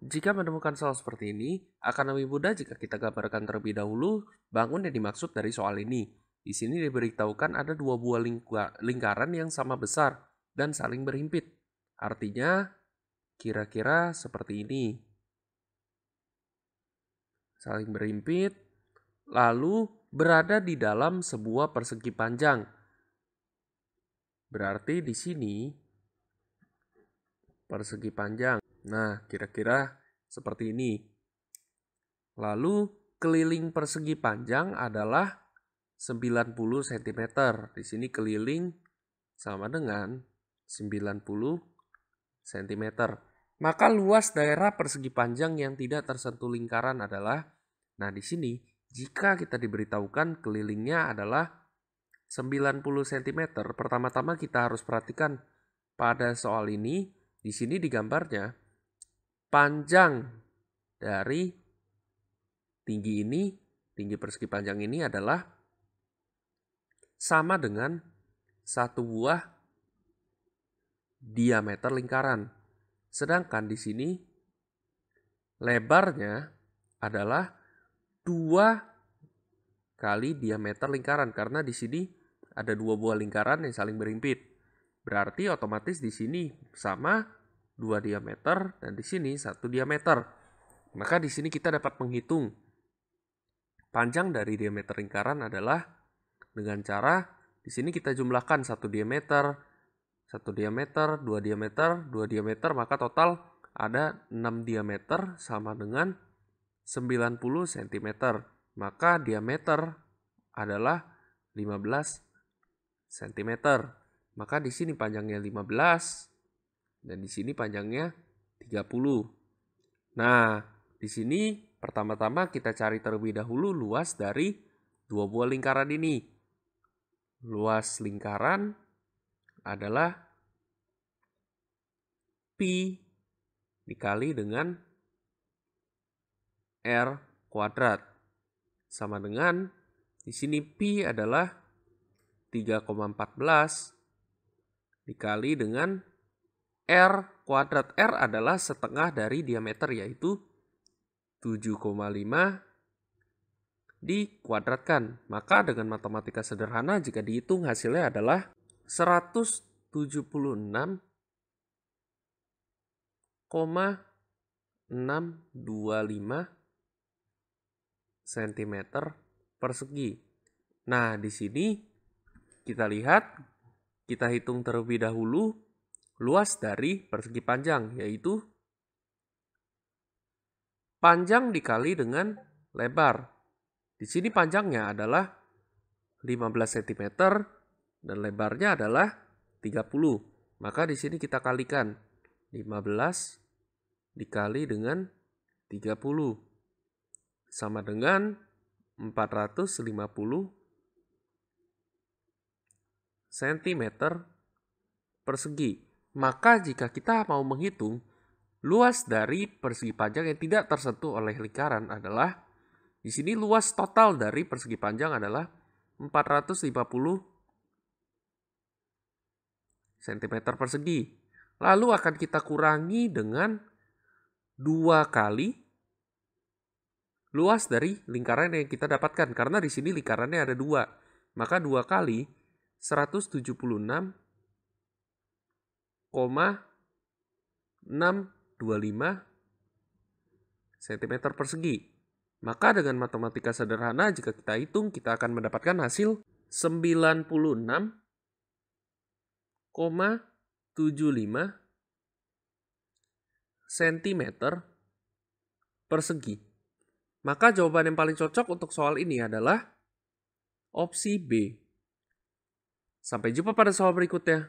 Jika menemukan soal seperti ini, akan lebih mudah jika kita gambarkan terlebih dahulu bangun yang dimaksud dari soal ini. Di sini diberitahukan ada dua buah lingkaran yang sama besar dan saling berhimpit. Artinya, kira-kira seperti ini. Saling berhimpit, lalu berada di dalam sebuah persegi panjang. Berarti di sini persegi panjang. Nah, kira-kira seperti ini. Lalu keliling persegi panjang adalah 90 cm. Di sini keliling sama dengan 90 cm. Maka luas daerah persegi panjang yang tidak tersentuh lingkaran adalah Nah, di sini jika kita diberitahukan kelilingnya adalah 90 cm, pertama-tama kita harus perhatikan pada soal ini di sini digambarnya panjang dari tinggi ini, tinggi persegi panjang ini adalah sama dengan satu buah diameter lingkaran. Sedangkan di sini lebarnya adalah dua kali diameter lingkaran karena di sini ada dua buah lingkaran yang saling berimpit. Berarti otomatis di sini sama 2 diameter dan di sini 1 diameter. Maka di sini kita dapat menghitung panjang dari diameter lingkaran adalah dengan cara di sini kita jumlahkan 1 diameter, 1 diameter, 2 diameter, 2 diameter, maka total ada 6 diameter sama dengan 90 cm. Maka diameter adalah 15 cm. Maka di sini panjangnya 15, dan di sini panjangnya 30. Nah, di sini pertama-tama kita cari terlebih dahulu luas dari dua buah lingkaran ini. Luas lingkaran adalah pi dikali dengan r kuadrat sama dengan di sini pi adalah 3,14 dikali dengan R kuadrat R adalah setengah dari diameter yaitu 7,5 dikuadratkan. Maka dengan matematika sederhana jika dihitung hasilnya adalah 176,625 cm persegi. Nah, di sini kita lihat, kita hitung terlebih dahulu luas dari persegi panjang, yaitu panjang dikali dengan lebar. Di sini panjangnya adalah 15 cm dan lebarnya adalah 30. Maka di sini kita kalikan 15 dikali dengan 30 sama dengan 450 cm persegi. Maka jika kita mau menghitung, luas dari persegi panjang yang tidak tersentuh oleh lingkaran adalah di sini luas total dari persegi panjang adalah 450 cm persegi. Lalu akan kita kurangi dengan dua kali luas dari lingkaran yang kita dapatkan. Karena di sini lingkarannya ada dua. Maka dua kali 176 cm persegi. Maka dengan matematika sederhana jika kita hitung kita akan mendapatkan hasil 96,75 cm persegi. Maka jawaban yang paling cocok untuk soal ini adalah opsi B. Sampai jumpa pada soal berikutnya.